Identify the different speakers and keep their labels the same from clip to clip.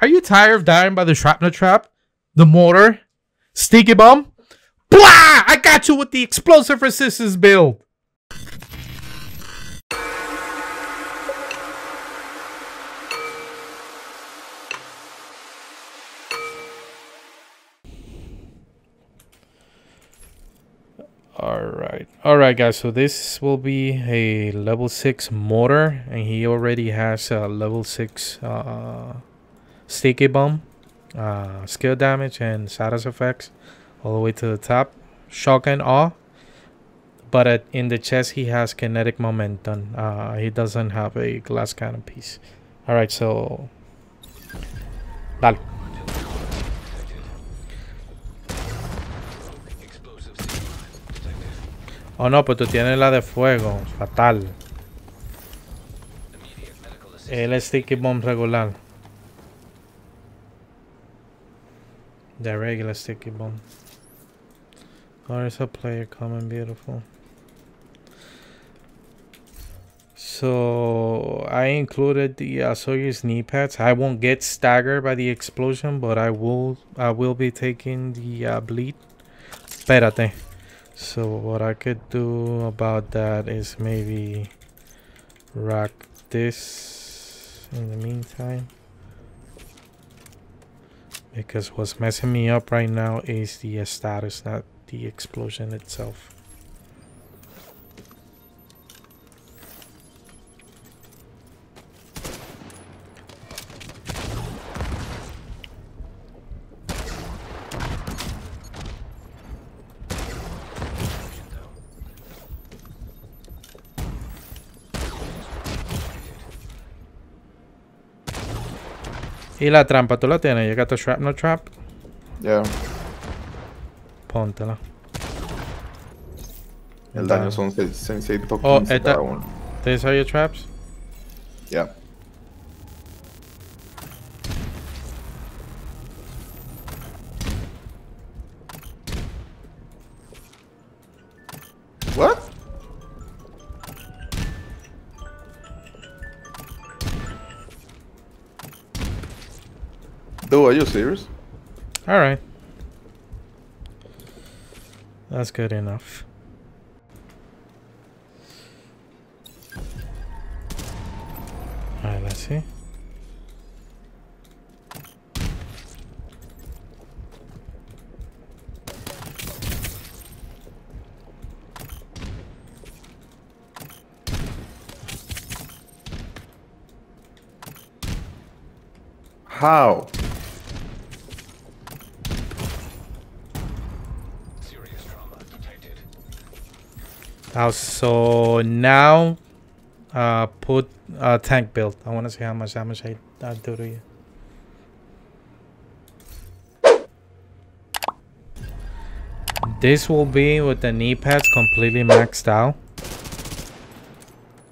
Speaker 1: Are you tired of dying by the shrapnel trap? The mortar? Stinky bomb? Blah! I got you with the explosive resistance build! Alright, alright guys, so this will be a level 6 mortar and he already has a level 6 uh, Sticky Bomb, uh, skill damage and status effects all the way to the top. Shock and Awe, but at, in the chest he has Kinetic Momentum. Uh, he doesn't have a Glass Cannon piece. Alright, so... Dale. Oh no, pues tú tienes la de fuego. Fatal. El sticky bomb regular. The regular sticky bomb. Or is a player coming, beautiful? So I included the Asoya's knee pads. I won't get staggered by the explosion, but I will I will be taking the uh, bleed. Espérate. So what I could do about that is maybe rock this in the meantime because what's messing me up right now is the status, not the explosion itself. Y la trampa, tú la tienes. You got the shrapnel trap. Yeah. Póntela. El daño son 6, 6, oh, esta, uno. These are traps? Yeah. are you serious? Alright. That's good enough. Alright, let's see. How? Also uh, now, uh, put a tank build. I want to see how much damage I do to you. This will be with the knee pads completely maxed out.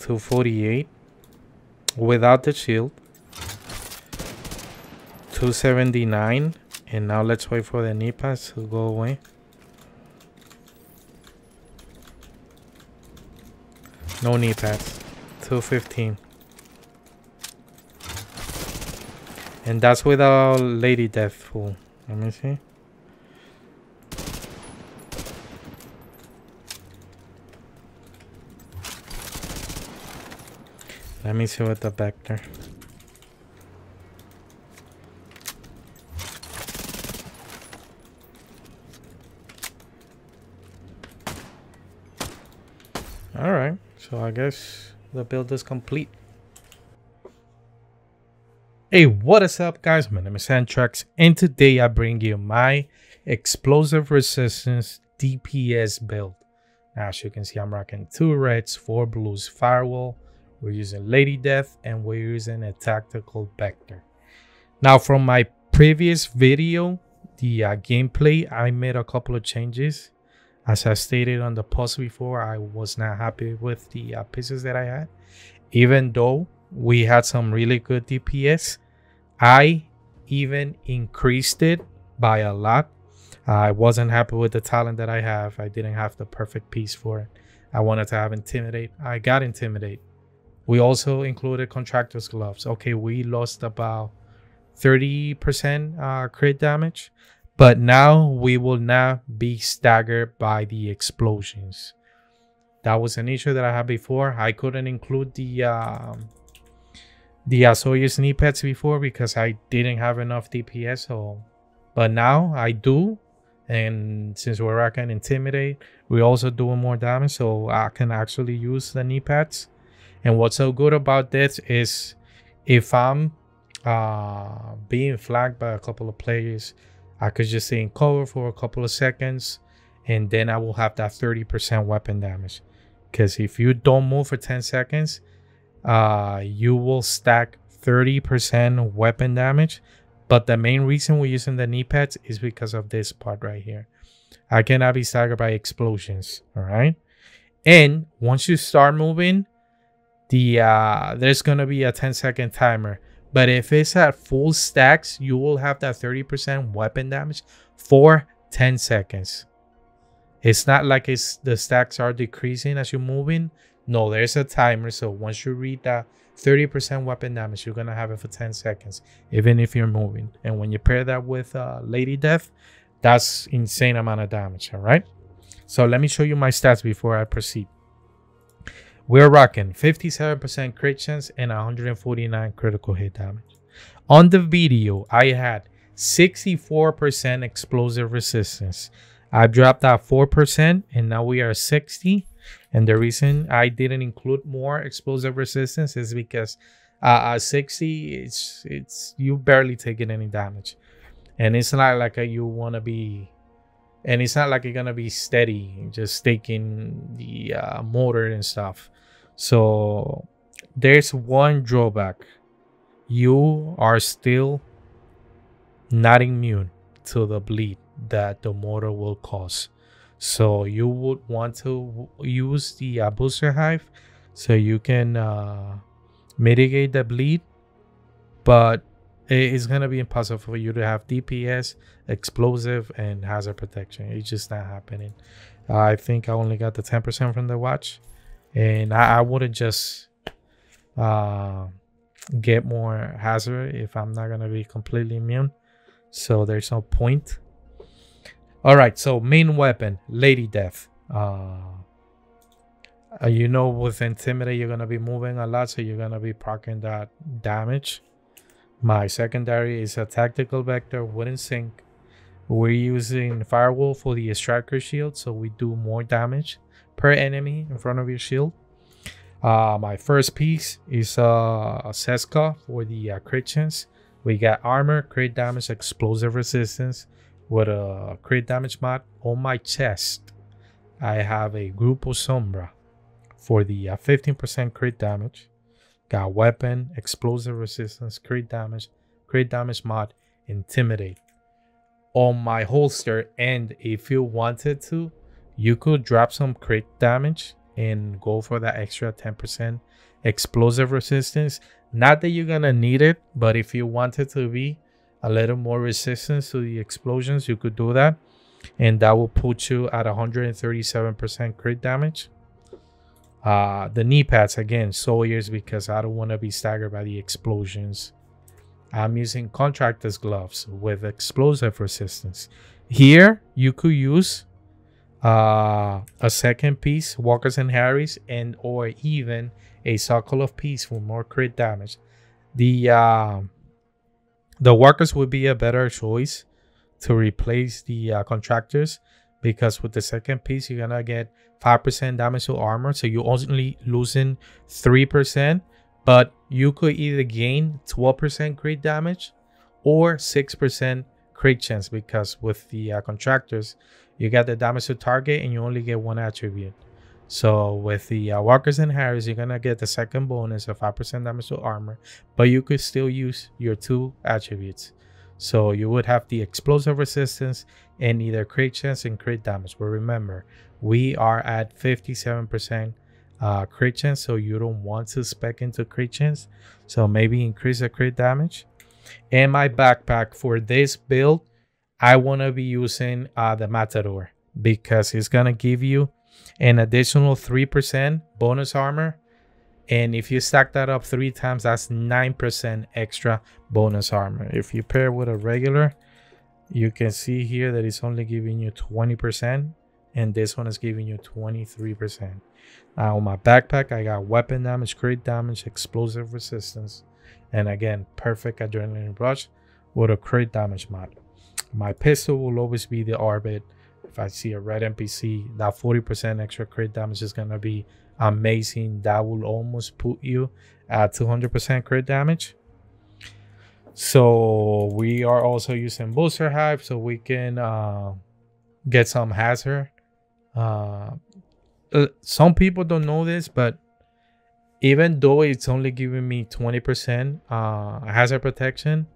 Speaker 1: 248 without the shield. 279 and now let's wait for the knee pads to go away. No knee pads. 215. And that's without Lady Deathful. Let me see. Let me see what the back there. So I guess the build is complete. Hey, what is up guys? My name is Antrax and today I bring you my explosive resistance DPS build. As you can see, I'm rocking two reds, four blues, firewall. We're using Lady Death and we're using a tactical vector. Now from my previous video, the uh, gameplay, I made a couple of changes as I stated on the post before, I was not happy with the uh, pieces that I had. Even though we had some really good DPS, I even increased it by a lot. I wasn't happy with the talent that I have. I didn't have the perfect piece for it. I wanted to have Intimidate. I got Intimidate. We also included Contractor's Gloves. Okay, we lost about 30% uh, crit damage but now we will not be staggered by the explosions. That was an issue that I had before. I couldn't include the um, the the knee pads before because I didn't have enough DPS. So, but now I do, and since we're rocking intimidate, we're also doing more damage. So I can actually use the knee pads. And what's so good about this is if I'm uh, being flagged by a couple of players I could just stay in cover for a couple of seconds and then I will have that 30% weapon damage. Because if you don't move for 10 seconds, uh, you will stack 30% weapon damage. But the main reason we're using the knee pads is because of this part right here. I cannot be staggered by explosions, all right? And once you start moving, the uh, there's going to be a 10 second timer. But if it's at full stacks, you will have that 30% weapon damage for 10 seconds. It's not like it's the stacks are decreasing as you're moving. No, there's a timer. So once you read that 30% weapon damage, you're going to have it for 10 seconds, even if you're moving. And when you pair that with uh, Lady Death, that's insane amount of damage, all right? So let me show you my stats before I proceed. We're rocking 57% crit chance and 149 critical hit damage. On the video, I had 64% explosive resistance. I dropped that 4% and now we are 60. And the reason I didn't include more explosive resistance is because uh, uh 60, it's, it's you barely taking any damage. And it's not like a, you want to be and it's not like you're gonna be steady just taking the uh, motor and stuff so there's one drawback you are still not immune to the bleed that the motor will cause so you would want to use the uh, booster hive so you can uh, mitigate the bleed but it's gonna be impossible for you to have dps explosive and hazard protection. It's just not happening. I think I only got the 10% from the watch, and I, I wouldn't just uh, get more hazard if I'm not gonna be completely immune. So there's no point. All right. So main weapon, Lady Death. Uh, uh, you know, with Intimidate, you're gonna be moving a lot, so you're gonna be parking that damage. My secondary is a tactical vector, wouldn't sink. We're using Firewall for the Striker shield, so we do more damage per enemy in front of your shield. Uh, my first piece is uh, a Seska for the uh, crit chance. We got armor, crit damage, explosive resistance with a crit damage mod. On my chest, I have a Grupo Sombra for the 15% uh, crit damage. Got weapon, explosive resistance, crit damage, crit damage mod, intimidate on my holster and if you wanted to, you could drop some crit damage and go for that extra 10% explosive resistance. Not that you're gonna need it, but if you wanted to be a little more resistance to the explosions, you could do that. And that will put you at 137% crit damage. Uh, the knee pads again, so because I don't want to be staggered by the explosions. I'm using contractor's gloves with explosive resistance. Here, you could use uh, a second piece, Walkers and Harrys, and or even a Circle of Peace for more crit damage. The uh, the Walkers would be a better choice to replace the uh, Contractors because with the second piece, you're gonna get 5% damage to armor, so you're only losing 3% but you could either gain 12% crit damage or 6% crit chance because with the uh, contractors, you get the damage to target and you only get one attribute. So with the uh, Walkers and Harris, you're gonna get the second bonus of 5% damage to armor, but you could still use your two attributes. So you would have the explosive resistance and either crit chance and crit damage. But remember, we are at 57% uh, crit chance so you don't want to spec into crit chance so maybe increase the crit damage and my backpack for this build i want to be using uh, the matador because it's gonna give you an additional 3% bonus armor and if you stack that up three times that's 9% extra bonus armor if you pair with a regular you can see here that it's only giving you 20% and this one is giving you 23%. Now on my backpack, I got weapon damage, crit damage, explosive resistance, and again, perfect adrenaline rush with a crit damage mod. My pistol will always be the Arbit. If I see a red NPC, that 40% extra crit damage is gonna be amazing. That will almost put you at 200% crit damage. So we are also using booster hive so we can uh, get some hazard uh, uh, some people don't know this, but even though it's only giving me 20% uh, hazard protection,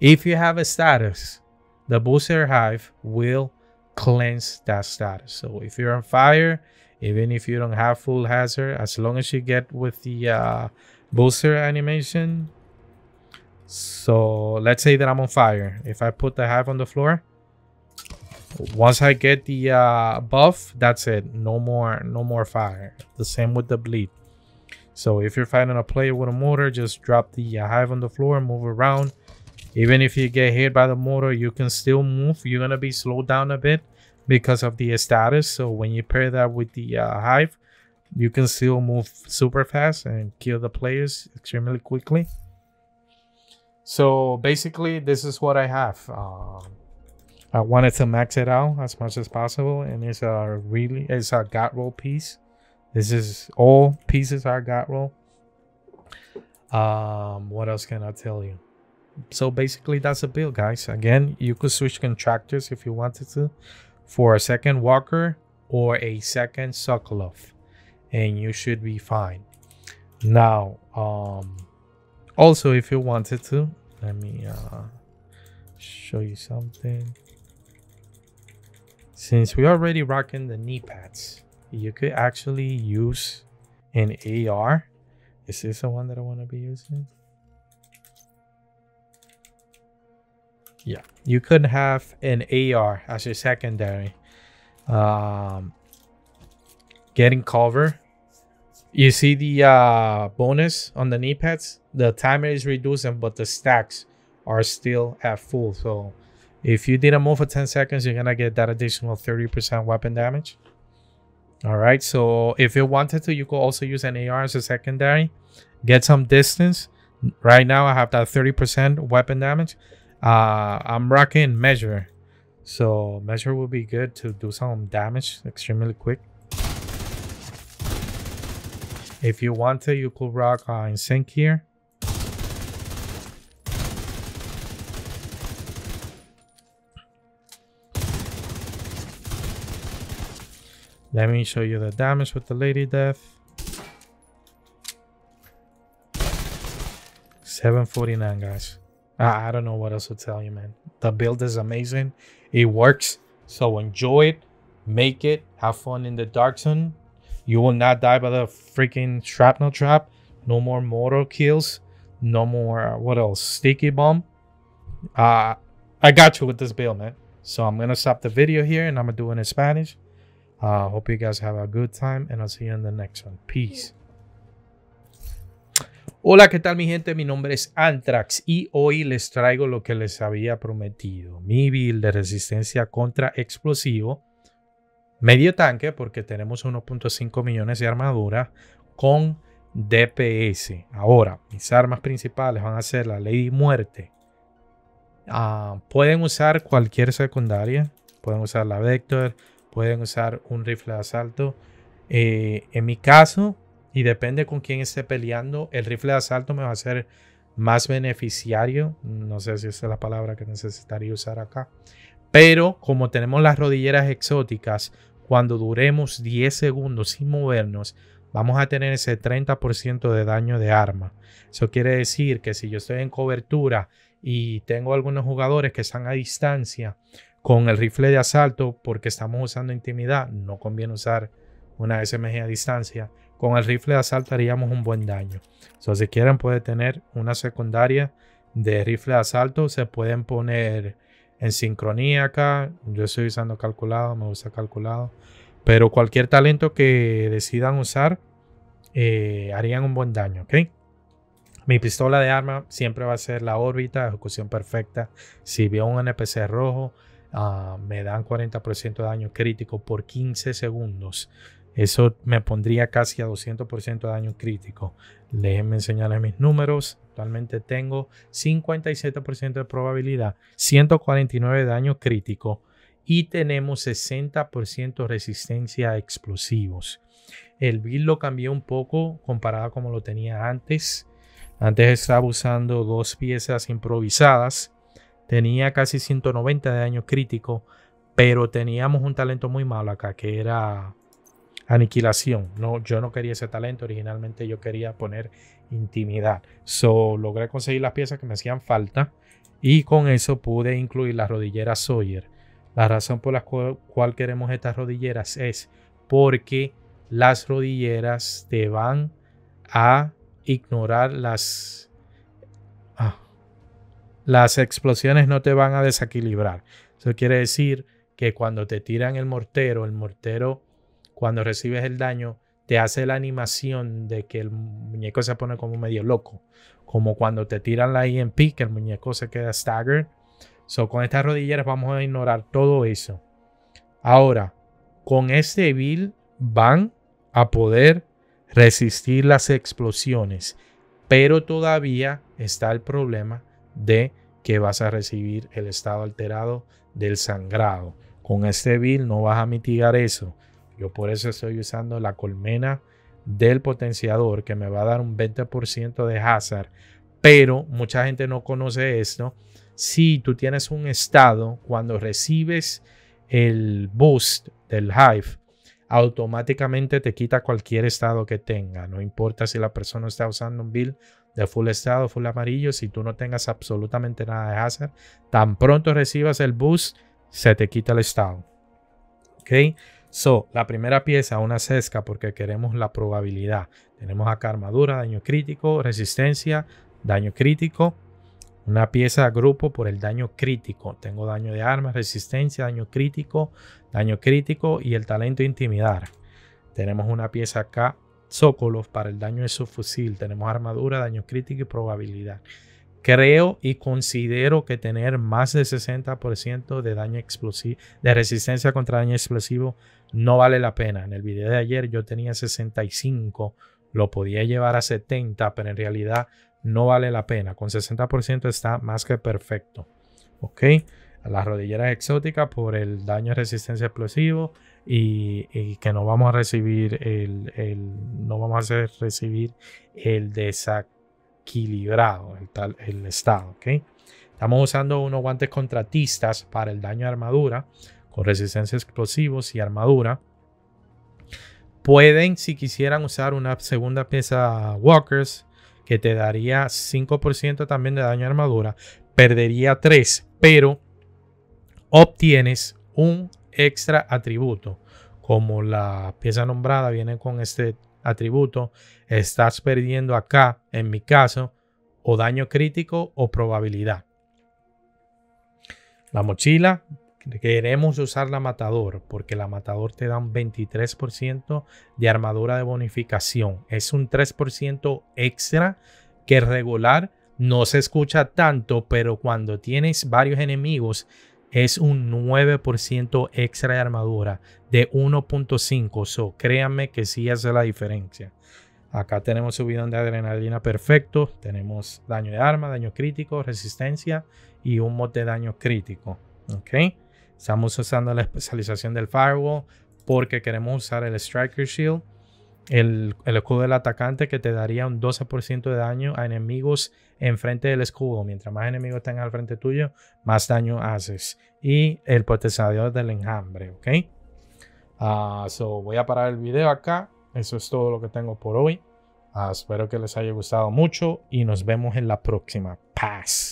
Speaker 1: if you have a status, the booster hive will cleanse that status. So if you're on fire, even if you don't have full hazard, as long as you get with the uh, booster animation. So let's say that I'm on fire. If I put the hive on the floor, once I get the uh, buff, that's it. No more, no more fire. The same with the bleed. So if you're fighting a player with a mortar, just drop the uh, hive on the floor, move around. Even if you get hit by the mortar, you can still move. You're gonna be slowed down a bit because of the status. So when you pair that with the uh, hive, you can still move super fast and kill the players extremely quickly. So basically, this is what I have. Um, I wanted to max it out as much as possible, and it's a really it's a got roll piece. This is all pieces are got roll. Um, what else can I tell you? So basically, that's a build, guys. Again, you could switch contractors if you wanted to for a second Walker or a second Sokolov, and you should be fine. Now, um, also if you wanted to, let me uh, show you something. Since we're already rocking the knee pads, you could actually use an AR. Is this the one that I want to be using? Yeah, you could have an AR as your secondary. Um, getting cover. You see the uh, bonus on the knee pads? The timer is reducing, but the stacks are still at full. So if you didn't move for 10 seconds, you're gonna get that additional 30% weapon damage. All right, so if you wanted to, you could also use an AR as a secondary. Get some distance. Right now, I have that 30% weapon damage. Uh, I'm rocking Measure. So Measure will be good to do some damage extremely quick. If you want to, you could rock uh, in sync here. Let me show you the damage with the lady death. 749 guys. Ah, I, don't know what else to tell you, man. The build is amazing. It works. So enjoy it. Make it. Have fun in the dark zone. You will not die by the freaking shrapnel trap. No more mortal kills. No more, uh, what else? Sticky bomb. Uh, I got you with this build, man. So I'm going to stop the video here and I'm going to do it in Spanish. Uh, hope you guys have a good time and I'll see you in the next one. Peace. Hola, ¿qué tal mi gente? Mi nombre es Antrax y hoy les traigo lo que les había prometido. Mi build de resistencia contra explosivo. Medio tanque porque tenemos 1.5 millones de armadura con DPS. Ahora, mis armas principales van a ser la Lady Muerte. Ah, pueden usar cualquier secundaria. Pueden usar la Vector, pueden usar un rifle de asalto. Eh, en mi caso, y depende con quién esté peleando, el rifle de asalto me va a ser más beneficiario. No sé si esa es la palabra que necesitaría usar acá. Pero como tenemos las rodilleras exóticas, cuando duremos 10 segundos sin movernos, vamos a tener ese 30% de daño de arma. Eso quiere decir que si yo estoy en cobertura y tengo algunos jugadores que están a distancia, con el rifle de asalto, porque estamos usando intimidad, no conviene usar una SMG a distancia. Con el rifle de asalto haríamos un buen daño. entonces si quieren, puede tener una secundaria de rifle de asalto. Se pueden poner en sincronía acá. Yo estoy usando calculado, me gusta calculado. Pero cualquier talento que decidan usar, eh, harían un buen daño, Mi pistola de arma siempre va a ser la órbita, ejecución perfecta. Si veo un NPC rojo, Ah, me dan 40% de daño crítico por 15 segundos. Eso me pondría casi a 200% de daño crítico. Déjenme enseñarles mis números. Actualmente tengo 57% de probabilidad, 149 de daño crítico y tenemos 60% resistencia a explosivos. El build lo cambié un poco comparado a como lo tenía antes. Antes estaba usando dos piezas improvisadas tenía casi 190 de daño crítico, pero teníamos un talento muy malo acá, que era aniquilación. No, yo no quería ese talento, originalmente yo quería poner intimidad. So, logré conseguir las piezas que me hacían falta y con eso pude incluir la rodilleras Sawyer. La razón por la cual, queremos estas rodilleras es porque las rodilleras te van a ignorar las... Ah, las explosiones no te van a desequilibrar. Eso quiere decir que cuando te tiran el mortero, el mortero, cuando recibes el daño, te hace la animación de que el muñeco se pone como medio loco. Como cuando te tiran la EMP, que el muñeco se queda staggered. So, con estas rodilleras vamos a ignorar todo eso. Ahora, con este build van a poder resistir las explosiones. Pero todavía está el problema de que vas a recibir el estado alterado del sangrado. Con este bill. no vas a mitigar eso. Yo por eso estoy usando la colmena del potenciador que me va a dar un 20% de hazard. Pero mucha gente no conoce esto. Si tú tienes un estado, cuando recibes el boost del Hive, automáticamente te quita cualquier estado que tenga. No importa si la persona está usando un bill de full estado, full amarillo, si tú no tengas absolutamente nada de hacer, tan pronto recibas el boost, se te quita el estado. Ok, so la primera pieza, una sesca, porque queremos la probabilidad. Tenemos acá armadura, daño crítico, resistencia, daño crítico. Una pieza de grupo por el daño crítico. Tengo daño de armas, resistencia, daño crítico, daño crítico y el talento intimidar. Tenemos una pieza acá Sokolov para el daño de su fusil. Tenemos armadura, daño crítico y probabilidad. Creo y considero que tener más de 60% de daño explosivo, de resistencia contra daño explosivo, no vale la pena. En el video de ayer yo tenía 65, lo podía llevar a 70, pero en realidad no vale la pena. Con 60% está más que perfecto. Ok, las rodilleras exóticas por el daño de resistencia explosivo y, que no vamos a recibir el, no vamos a recibir el desequilibrado el, tal, el estado ¿okay? estamos usando unos guantes contratistas para el daño de armadura con resistencia explosivos y armadura pueden si quisieran usar una segunda pieza walkers que te daría 5% también de daño a armadura perdería 3 pero obtienes un extra atributo. Como la pieza nombrada viene con este atributo, estás perdiendo acá, en mi caso, o daño crítico o probabilidad. La mochila, queremos usar la matador porque la matador te da un 23% de armadura de bonificación. Es un 3% extra que regular no se escucha tanto, pero cuando tienes varios enemigos es un 9% extra de armadura de 1.5. So, créanme que sí hace la diferencia. Acá tenemos subidón de adrenalina perfecto. Tenemos daño de arma, daño crítico, resistencia y un mod de daño crítico. Ok. Estamos usando la especialización del firewall porque queremos usar el Striker Shield el, escudo del atacante que te daría un 12% de daño a enemigos enfrente del escudo. Mientras más enemigos estén al frente tuyo, más daño haces. Y el potenciador del enjambre, ¿ok? Ah, so voy a parar el video acá. Eso es todo lo que tengo por hoy. Ah, espero que les haya gustado mucho y nos vemos en la próxima. Paz.